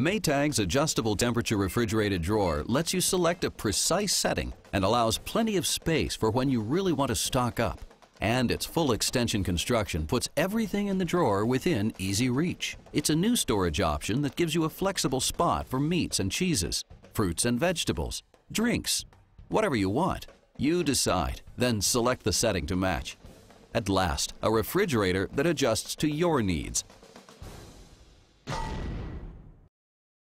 Maytag's adjustable temperature refrigerated drawer lets you select a precise setting and allows plenty of space for when you really want to stock up. And its full extension construction puts everything in the drawer within easy reach. It's a new storage option that gives you a flexible spot for meats and cheeses, fruits and vegetables, drinks, whatever you want. You decide, then select the setting to match. At last, a refrigerator that adjusts to your needs